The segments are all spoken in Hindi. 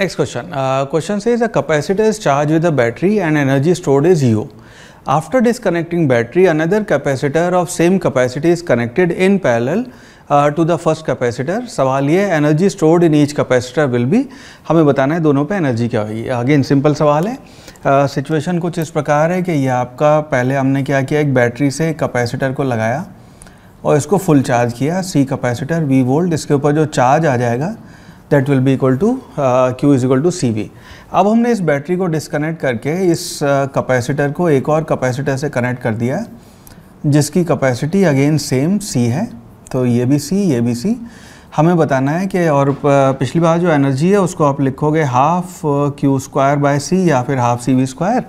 Next question. Uh, question says a capacitor is charged with a battery and energy stored is U. After disconnecting battery, another capacitor of same capacity is connected in parallel uh, to the first capacitor. सवाल ये energy stored in each capacitor will be हमें बताना है दोनों पे energy क्या होगी Again simple सवाल है सिचुएशन uh, कुछ इस प्रकार है कि ये आपका पहले हमने क्या किया एक बैटरी से कैपेसिटर को लगाया और इसको फुल चार्ज किया सी कैपेसिटर वी वोल्ट इसके ऊपर जो चार्ज आ जाएगा that will be equal to Q is equal to C V अब हमने इस बैटरी को डिसकनेक्ट करके इस कैपेसिटर uh, को एक और कैपेसिटर से कनेक्ट कर दिया जिसकी कैपेसिटी अगेन सेम सी है तो ये भी सी ये भी सी हमें बताना है कि और uh, पिछली बार जो एनर्जी है उसको आप लिखोगे half Q square by C या फिर हाफ सी वी स्क्वायर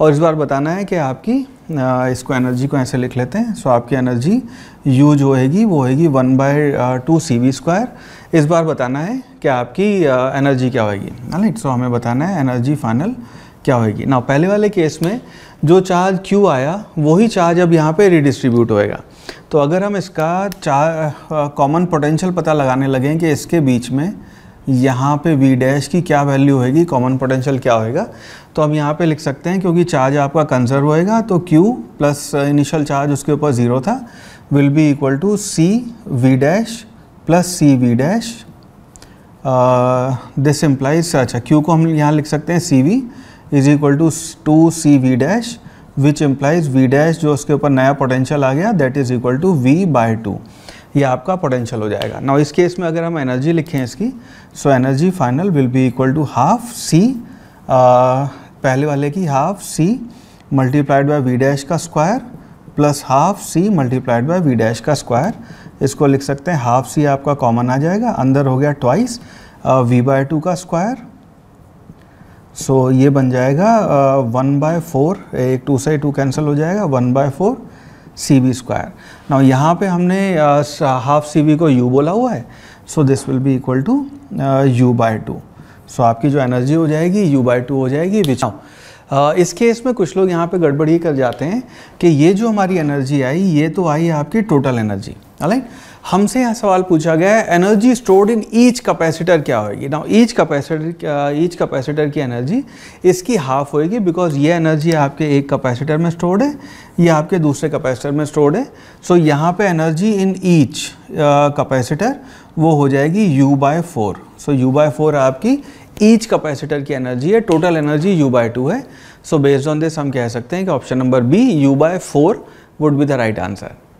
और इस बार बताना है कि आपकी uh, इसको एनर्जी को ऐसे लिख लेते हैं सो आपकी एनर्जी यू जो होगी वो होगी one by two C V square इस बार बताना है क्या आपकी एनर्जी क्या होगी राइट सो हमें बताना है एनर्जी फाइनल क्या होगी ना पहले वाले केस में जो चार्ज क्यू आया वही चार्ज अब यहाँ पे रिडिस्ट्रीब्यूट होएगा तो अगर हम इसका चार कॉमन पोटेंशियल पता लगाने लगें कि इसके बीच में यहाँ पे वी डैश की क्या वैल्यू होएगी कॉमन पोटेंशियल क्या होएगा तो हम यहाँ पे लिख सकते हैं क्योंकि चार्ज आपका कंजर्व होएगा तो क्यू प्लस इनिशियल चार्ज उसके ऊपर ज़ीरो था will be equal to C V dash plus C V dash this implies अच्छा क्यू को हम यहाँ लिख सकते हैं C V is equal to two C V dash which implies V dash जो उसके ऊपर नया पोटेंशियल आ गया that is equal to V by two ये आपका पोटेंशियल हो जाएगा ना इस केस में अगर हम एनर्जी लिखें इसकी so energy final will be equal to half C पहले वाले की half C multiplied by V dash का square plus half C multiplied by V dash का स्क्वायर इसको लिख सकते हैं हाफ सी आपका कॉमन आ जाएगा अंदर हो गया ट्वाइस वी बाय टू का स्क्वायर सो ये बन जाएगा वन बाय फोर एक टू से टू कैंसिल हो जाएगा one by four C B square ना यहाँ पे हमने हाफ सी बी को यू बोला हुआ है so this will be equal to U by two so आपकी जो एनर्जी हो जाएगी यू बाय टू हो जाएगी विच इस केस में कुछ लोग यहाँ पे गड़बड़ी कर जाते हैं कि ये जो हमारी एनर्जी आई ये तो आई है आपकी टोटल एनर्जी अलाइन हमसे यहाँ सवाल पूछा गया है energy stored in each capacitor क्या होगी ना ईच कैपेसिटर ईच कैपेसिटर की एनर्जी इसकी हाफ होएगी बिकॉज ये एनर्जी आपके एक कैपेसिटर में स्टोर्ड है ये आपके दूसरे कैपेसिटर में स्टोर्ड है सो so, यहाँ पे एनर्जी इन ईच कैपेसिटर वो हो जाएगी U by four so U by four आपकी ईच कैपेसिटर की एनर्जी है total energy U by two है सो बेस्ड ऑन दिस हम कह सकते हैं कि option number B U by four would be the right answer